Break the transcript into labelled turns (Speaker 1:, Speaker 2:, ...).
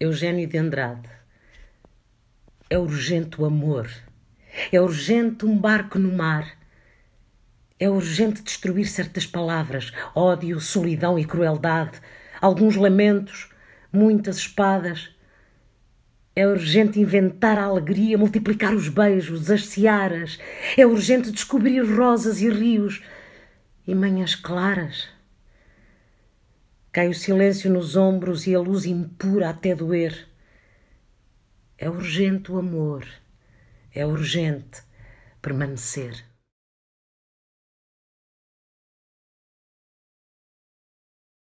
Speaker 1: Eugênio de Andrade. É urgente o amor, é urgente um barco no mar, é urgente destruir certas palavras, ódio, solidão e crueldade, alguns lamentos, muitas espadas. É urgente inventar a alegria, multiplicar os beijos, as searas. É urgente descobrir rosas e rios e manhãs claras. Cai o silêncio nos ombros e a luz impura até doer. É urgente o amor, é urgente
Speaker 2: permanecer.